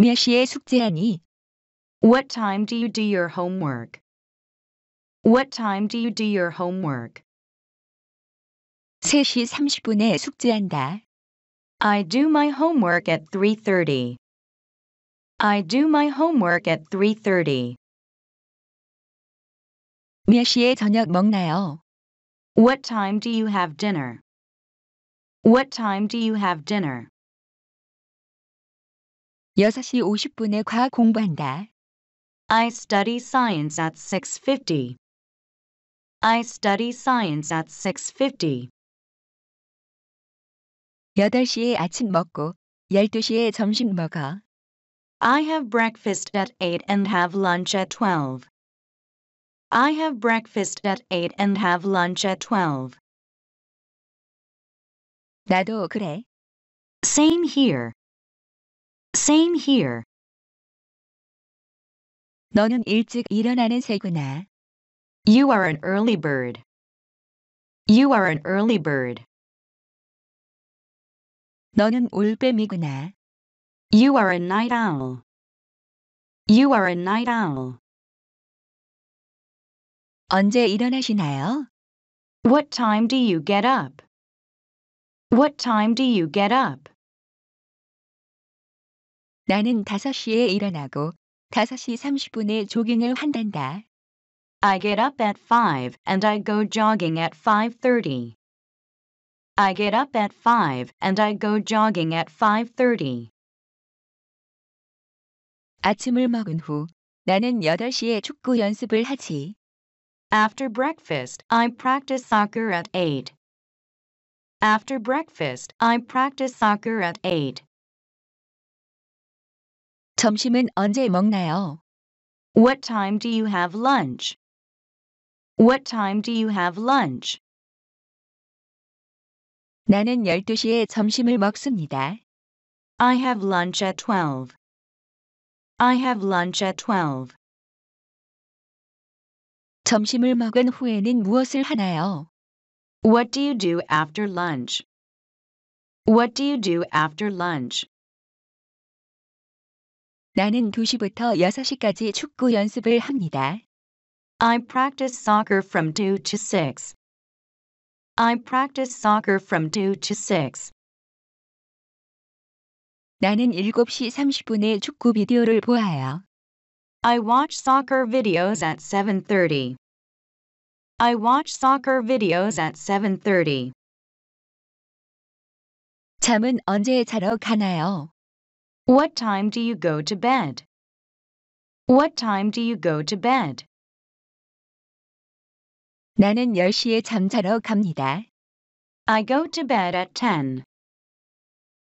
몇 시에 숙제하니? What time do you do your homework? What time do you do your homework? 3시 30분에 숙제한다. I do my homework at 3:30. I do my homework at 3:30. 몇 시에 저녁 먹나요? What time do you have dinner? What time do you have dinner? 6시 50분에 과학 공부한다. I study science at 6:50. I study science at 6:50. 8시에 아침 먹고 12시에 점심 먹어. I have breakfast at 8 and have lunch at 12. I have breakfast at 8 and have lunch at 12. 나도 그래. Same here. Same here. 너는 일찍 일어나는 새구나. You are an early bird. You are an early bird. 너는 올빼미구나. You are a night owl. You are a night owl. 언제 일어나시나요? What time do you get up? What time do you get up? 나는 5시에 일어나고 5시 30분에 조깅을 한단다. I get up at 5 and I go jogging at 5:30. I get up at 5 and I go jogging at 5:30. 아침을 먹은 후 나는 8시에 축구 연습을 하지. After breakfast, I practice soccer at 8. After breakfast, I practice soccer at 8. 점심은 언제 먹나요? What time do you have lunch? What time do you have lunch? 나는 12시에 점심을 먹습니다. I have lunch at 12. I have lunch at 12. 점심을 먹은 후에는 무엇을 하나요? What do you do after lunch? What do you do after lunch? 나는 2시부터 6시까지 축구 연습을 합니다. I practice soccer from 2 to 6. I practice soccer from 2 to 6. 나는 7시 30분에 축구 비디오를 보아요. I watch soccer videos at 7:30. I watch soccer videos at 7:30. 잠은 언제 자러 가나요? What time do you go to bed? What time do you go to bed? 나는 10시에 잠자러 갑니다. I go to bed at 10.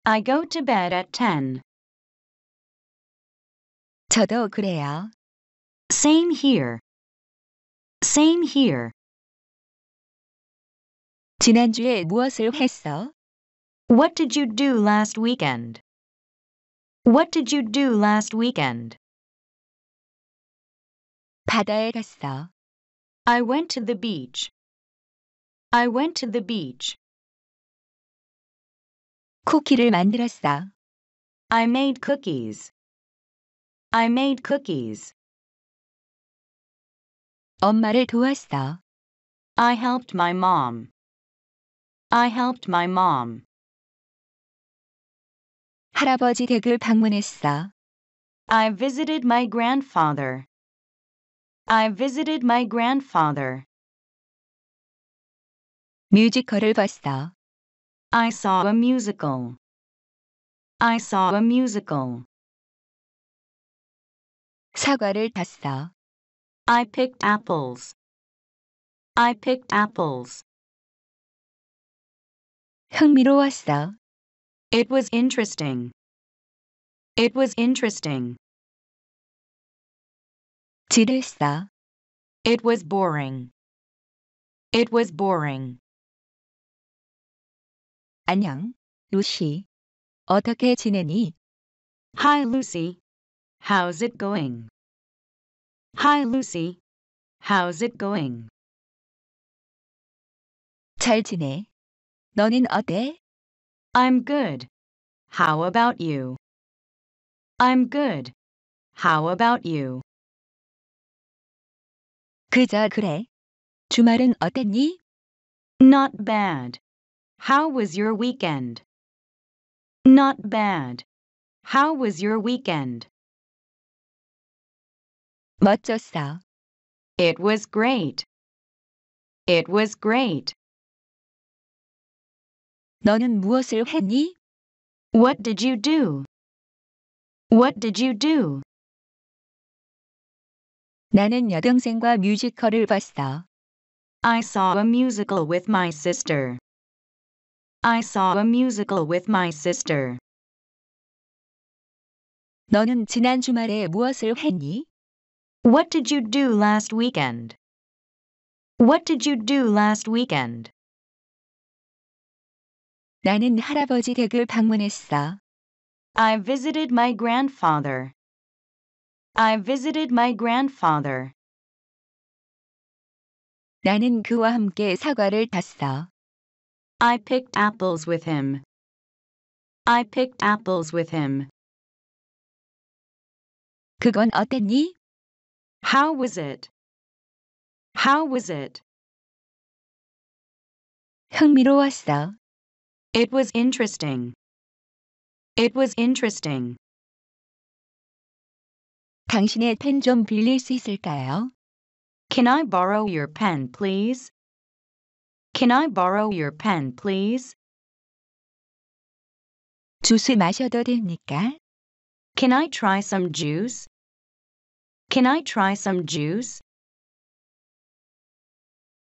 I go to bed at 10. 저도 그래요. Same here. Same here. 지난주에 무엇을 했어? What did you do last weekend? What did you do last weekend? 바다에 갔어. I went to the beach. I went to the beach. 쿠키를 만들었어. I made cookies. I made cookies. 엄마를 도왔어. I helped my mom. I helped my mom. 할아버지 댁을 방문했어. I visited my grandfather. I visited my grandfather. 뮤지컬을 봤어. I saw a musical. I saw a musical. 사과를 땄어. I picked apples. I picked apples. 흥미로웠어. It was interesting. It was interesting. 지를싸. It was boring. It was boring. 안녕, 루시. 어떻게 지내니? Hi, Lucy. How's it going? Hi, Lucy. How's it going? 잘 지내. 너는 어때? I'm good. How about you? I'm good. How about you? 그저 그래. 주말은 어땠니? Not bad. How was your weekend? Not bad. How was your weekend? 멋졌어. It was great. It was great. 너는 무엇을 했니? What did you do? What did you do? 나는 여동생과 뮤지컬을 봤어. I saw a musical with my sister. I saw a musical with my sister. 너는 지난 주말에 무엇을 했니? What did you do last weekend? What did you do last weekend? 나는 할아버지 댁을 방문했어. I visited my grandfather. I visited my grandfather. 나는 그와 함께 사과를 땄어. I picked apples with him. I picked apples with him. 그건 어땠니? How was it? How was it? 흥미로웠어. It was interesting. It was interesting. 당신의 빌릴 수 있을까요? Can I borrow your pen, please? Can I borrow your pen, please? 주스 마셔도 됩니까? Can I try some juice? Can I try some juice?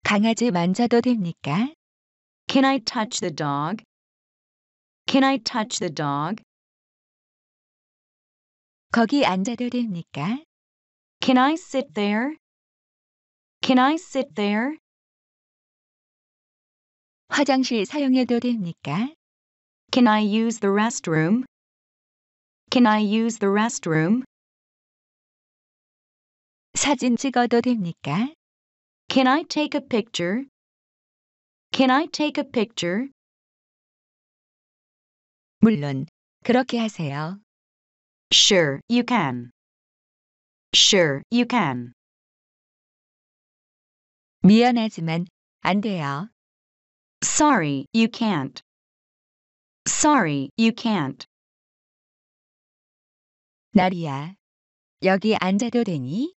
강아지 만져도 됩니까? Can I touch the dog? Can I touch the dog? 거기 앉아도 됩니까? Can I sit there? Can I sit there? 화장실 사용해도 됩니까? Can I use the restroom? Can I use the restroom? 사진 찍어도 됩니까? Can I take a picture? Can I take a picture? 물론 그렇게 하세요. Sure, you can. Sure, you can. 미안하지만 안 돼요. Sorry, you can't. Sorry, you can't. 나리야, 여기 앉아도 되니?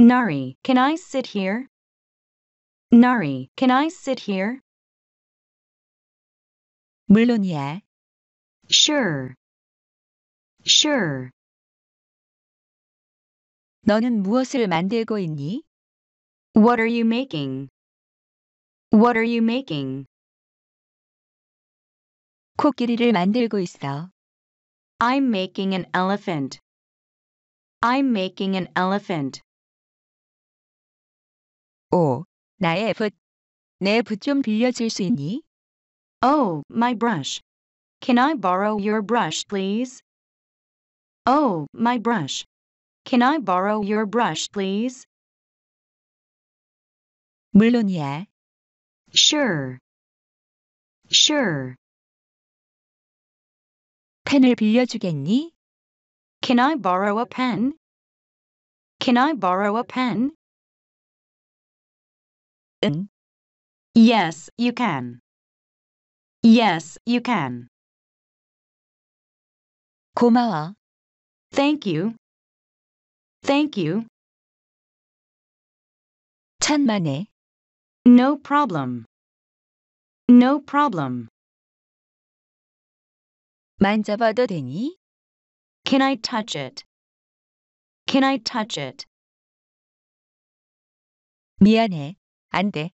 Nari, can I sit here? Nari, can I sit here? 물론이야 sure, sure. 너는 무엇을 만들고 있니? What are you making? What are you making? 코끼리를 만들고 있어. I'm making an elephant. I'm making an elephant. 오, 나의 붓. 내 붓 좀 빌려줄 수 있니? Oh, my brush. Can I borrow your brush, please? Oh, my brush. Can I borrow your brush, please? 물론이야. Sure. Sure. 펜을 빌려주겠니? Can I borrow a pen? Can I borrow a pen? 응. Yes, you can. Yes, you can. 고마워. Thank you. Thank you. 천만에. No problem. No problem. 만져봐도 되니? Can I touch it? Can I touch it? 미안해. 안 돼.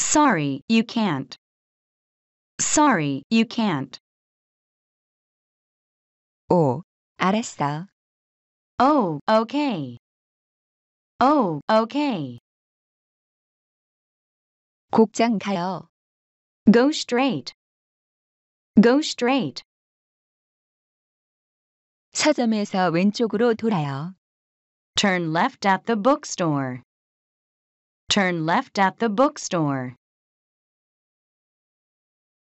Sorry, you can't. Sorry, you can't. 오, 알았어. Oh, okay. Oh, okay. 곡장 가요. Go straight. Go straight. 서점에서 왼쪽으로 돌아요. Turn left at the bookstore. Turn left at the bookstore.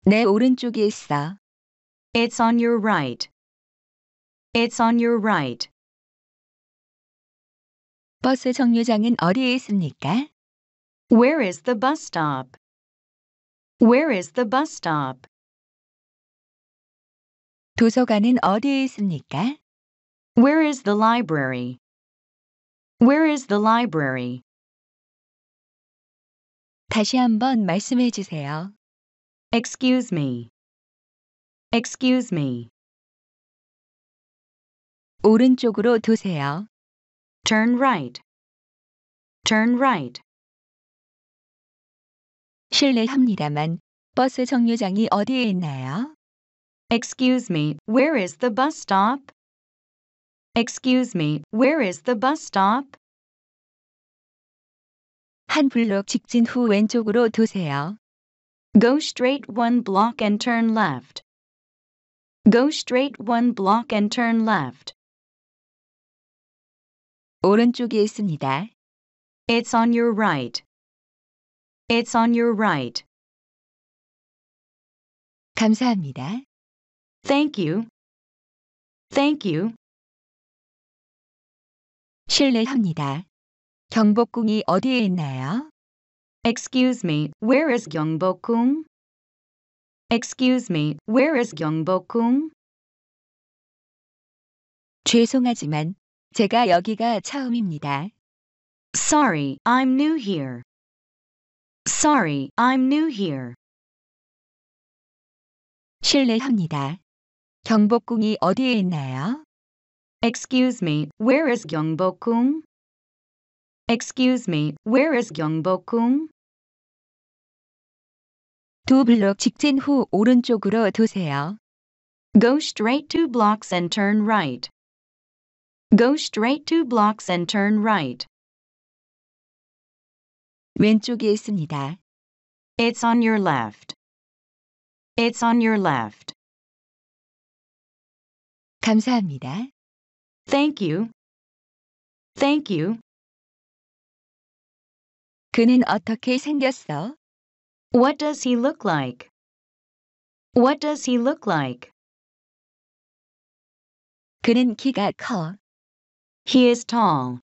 내 오른쪽에 있어. It's on your right. It's on your right. 버스 정류장은 어디에 있습니까? Where is the bus stop? Where is the bus stop? 도서관은 어디에 있습니까? Where is the library? Where is the library? 다시 한번 말씀해 주세요. Excuse me. Excuse me. 오른쪽으로 두세요. Turn right. Turn right. 실례합니다만 버스 정류장이 어디에 있나요? Excuse me, where is the bus stop? Excuse me, where is the bus stop? 한 블록 직진 후 왼쪽으로 두세요. Go straight one block and turn left. Go straight one block and turn left. 오른쪽에 있습니다. It's on your right. It's on your right. 감사합니다. Thank you. Thank you. 실례합니다. 경복궁이 어디에 있나요? Excuse me, where is 경복궁? Excuse me, where is 경복궁? 죄송하지만 제가 여기가 처음입니다. Sorry, I'm new here. Sorry, I'm new here. 실례합니다. 경복궁이 어디에 있나요? Excuse me, where is 경복궁? Excuse me, where is 경복궁? 두 블록 직진 후 오른쪽으로 두세요 Go straight two blocks and turn right. Go straight two blocks and turn right. 왼쪽에 있습니다. It's on your left. It's on your left. 감사합니다. Thank you. Thank you. 그는 어떻게 생겼어? What does he look like? What does he look like? 그는 키가 커. He is tall.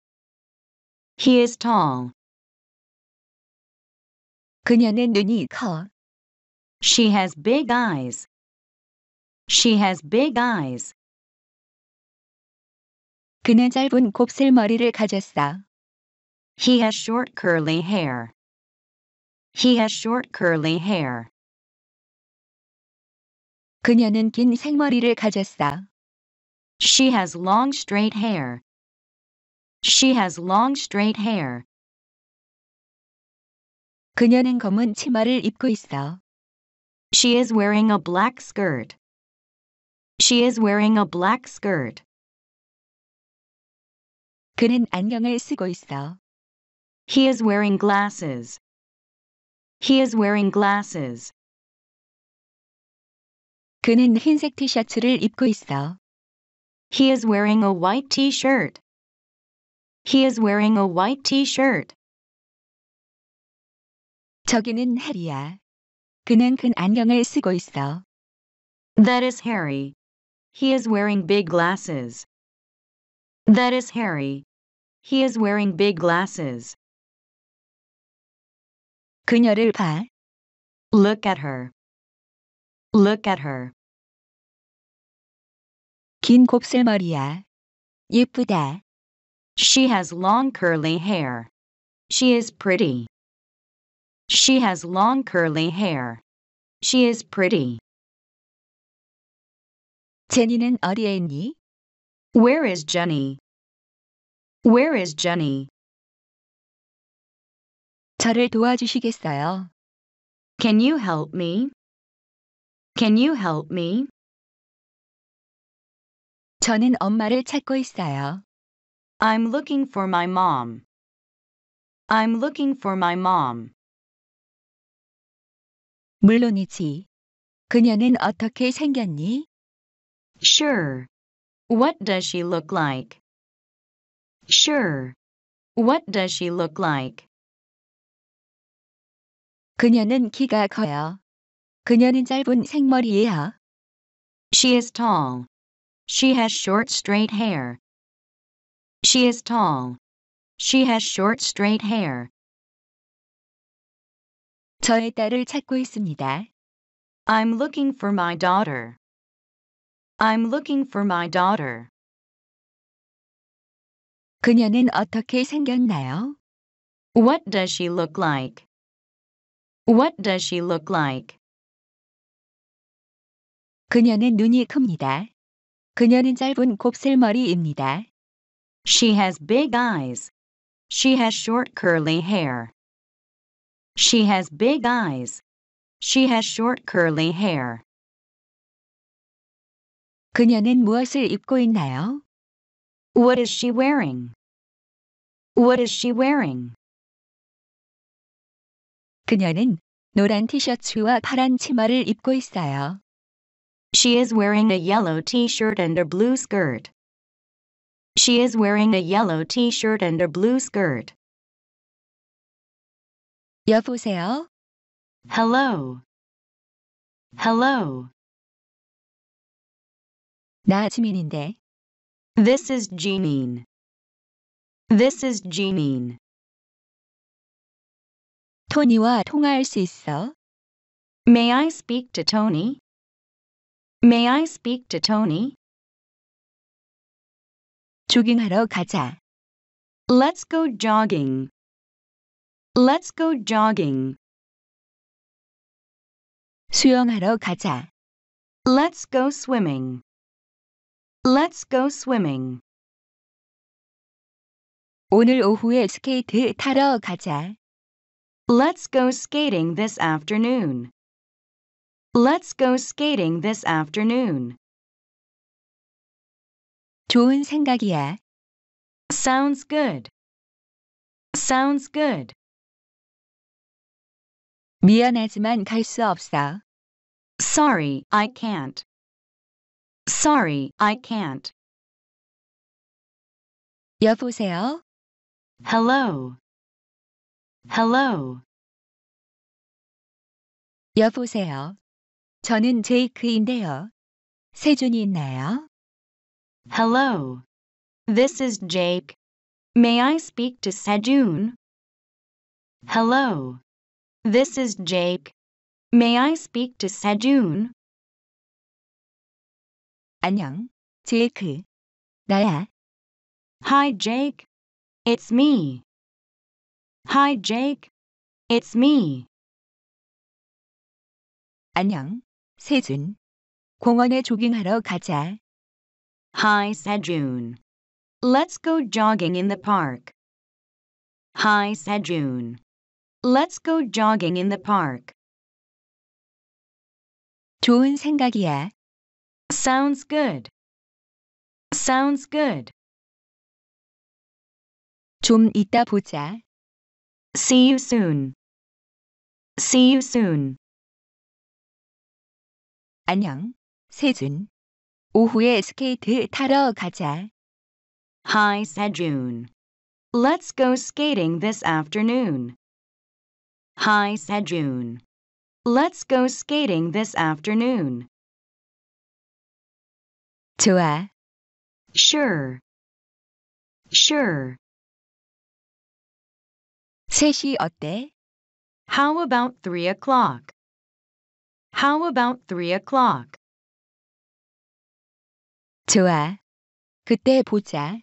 He is tall. 그녀는 눈이 커. She has big eyes. She has big eyes. 그는 짧은 가졌어. He has short curly hair. He has short curly hair. 그녀는 긴 생머리를 가졌어. She has long straight hair. She has long straight hair. 그녀는 검은 치마를 입고 있어. She is wearing a black skirt. She is wearing a black skirt. 그는 안경을 쓰고 있어. He is wearing glasses. He is wearing glasses. 그는 흰색 티셔츠를 입고 있어. He is wearing a white t-shirt. He is wearing a white t-shirt. 저기는 해리야. 그는 큰 안경을 쓰고 있어. That is Harry. He is wearing big glasses. That is Harry. He is wearing big glasses. 그녀를 봐. Look at her. Look at her. 긴 곱슬머리야. 예쁘다. She has long curly hair. She is pretty. She has long curly hair. She is pretty. 제니는 어디에 있니? Where is Jenny? Where is Jenny? 저를 도와주시겠어요? Can you help me? Can you help me? 저는 엄마를 찾고 있어요. I'm looking for my mom. I'm looking for my mom. 물론이지. 그녀는 어떻게 생겼니? Sure. What does she look like? Sure. What does she look like? 그녀는 키가 커요. 그녀는 짧은 생머리예요. She is tall. She has short straight hair. She is tall. She has short straight hair. 저의 딸을 찾고 있습니다. I'm looking for my daughter. I'm looking for my daughter. 그녀는 어떻게 생겼나요? What does she look like? What does she look like? 그녀는 눈이 큽니다. 그녀는 짧은 곱슬머리입니다. She has big eyes. She has short curly hair. She has big eyes. She has short curly hair. 그녀는 무엇을 입고 있나요? What is she wearing? What is she wearing? 그녀는 노란 티셔츠와 파란 치마를 입고 있어요. She is wearing a yellow t-shirt and a blue skirt. She is wearing a yellow t-shirt and a blue skirt. 여보세요? Hello. Hello. 나 지민인데. This is Jeanine. This is Jeanine. 토니와 통화할 수 있어? May I speak to Tony? May I speak to Tony? 조깅하러 가자. Let's go jogging. Let's go jogging. 수영하러 가자. Let's go swimming. Let's go swimming. 오늘 오후에 스케이트 타러 가자. Let's go skating this afternoon. Let's go skating this afternoon. 좋은 생각이야. Sounds good. Sounds good. 미안하지만 갈 수 없어. Sorry, I can't. Sorry, I can't. 여보세요? Hello. Hello. 여보세요. 저는 제이크인데요. 세준이 있나요? Hello. This is Jake. May I speak to Sejun? Hello. This is Jake. May I speak to Sejun? 안녕, 제이크. 나야. Hi, Jake. It's me. Hi, Jake. It's me. 안녕, 세준. 공원에 조깅하러 가자. Hi, said June. Let's go jogging in the park. Hi, said June. Let's go jogging in the park. 좋은 생각이야. Sounds good. Sounds good. 좀 이따 보자. See you soon. See you soon. 안녕, 세준. 오후에 스케이트 타러 가자. Hi, said June. Let's go skating this afternoon. Hi, said June. Let's go skating this afternoon. 좋아. Sure. Sure. 셋이 어때? How about three o'clock? How about three o'clock? 좋아. 그때 보자.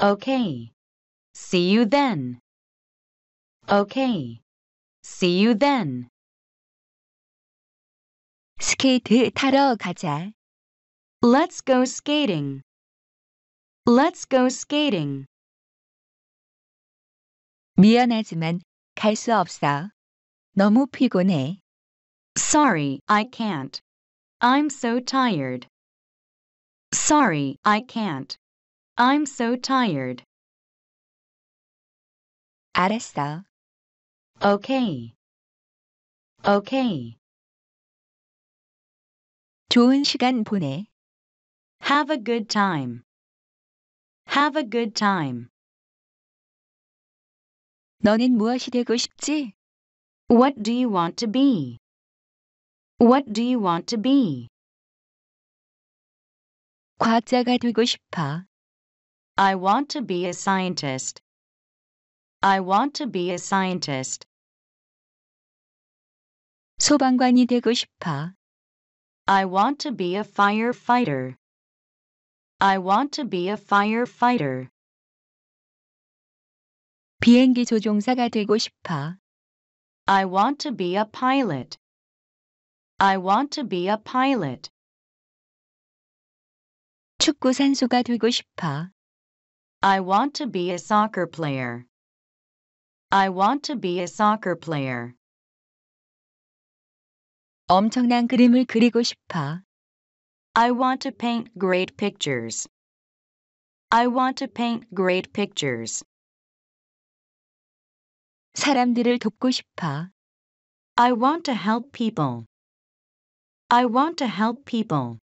Okay. See you then. Okay. See you then. 스케이트 타러 가자. Let's go skating. Let's go skating. 미안하지만 갈 수 없어. 너무 피곤해. Sorry, I can't. I'm so tired. Sorry, I can't. I'm so tired. 알았어. Okay. Okay. 좋은 시간 보내. Have a good time. Have a good time. 너는 무엇이 되고 싶지? What do you want to be? What do you want to be? 과학자가 되고 싶어. I want to be a scientist. I want to be a scientist. 소방관이 되고 싶어. I want to be a firefighter. I want to be a firefighter. 비행기 조종사가 되고 싶어. I want to be a pilot. I want to be a pilot. 축구 선수가 되고 싶어. I want to be a soccer player. I want to be a soccer player. 엄청난 그림을 그리고 싶어. I want to paint great pictures. I want to paint great pictures. 사람들을 돕고 싶어. I want to help people. I want to help people.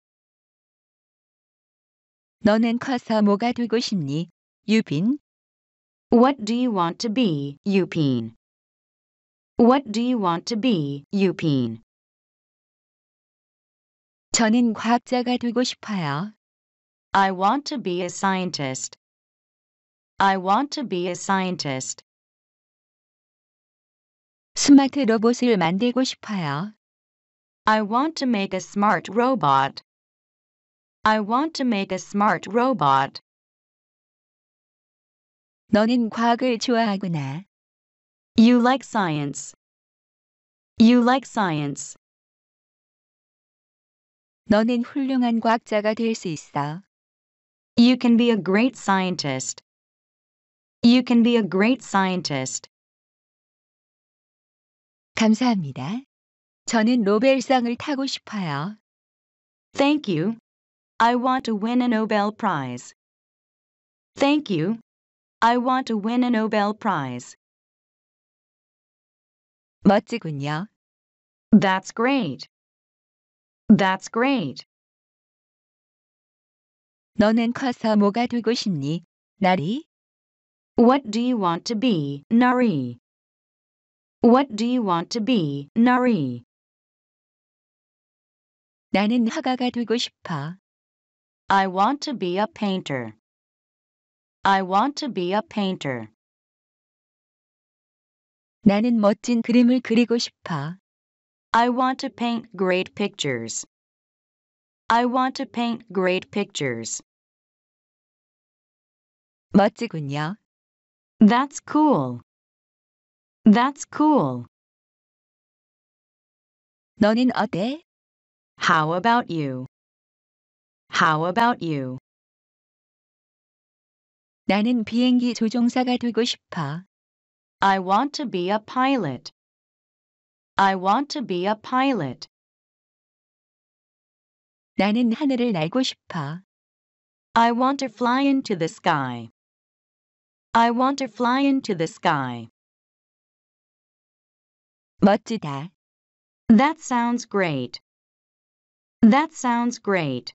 너는 커서 뭐가 되고 싶니? 유빈. What do you want to be, 유빈? What do you want to be, 유빈? 저는 과학자가 되고 싶어요. I want to be a scientist. I want to be a scientist. 스마트 로봇을 만들고 싶어요. I want to make a smart robot. I want to make a smart robot. 너는 과학을 좋아하구나. You like science. You like science. 너는 훌륭한 과학자가 될 수 있어. You can be a great scientist. You can be a great scientist. 감사합니다. 저는 노벨상을 타고 싶어요. Thank you. I want to win a Nobel Prize. Thank you. I want to win a Nobel Prize. 멋지군요. That's great. That's great. 너는 커서 뭐가 되고 싶니, 나리? What do you want to be, Nari? What do you want to be, Nari? 나는 화가가 되고 싶어. I want to be a painter. I want to be a painter. 나는 멋진 그림을 그리고 싶어. I want to paint great pictures. I want to paint great pictures. 멋지군요. That's cool. That's cool. 너는 어때? How about you? How about you? 나는 비행기 조종사가 되고 싶어. I want to be a pilot. I want to be a pilot. 나는 하늘을 날고 싶어. I want to fly into the sky. I want to fly into the sky. 멋지다. That sounds great. That sounds great.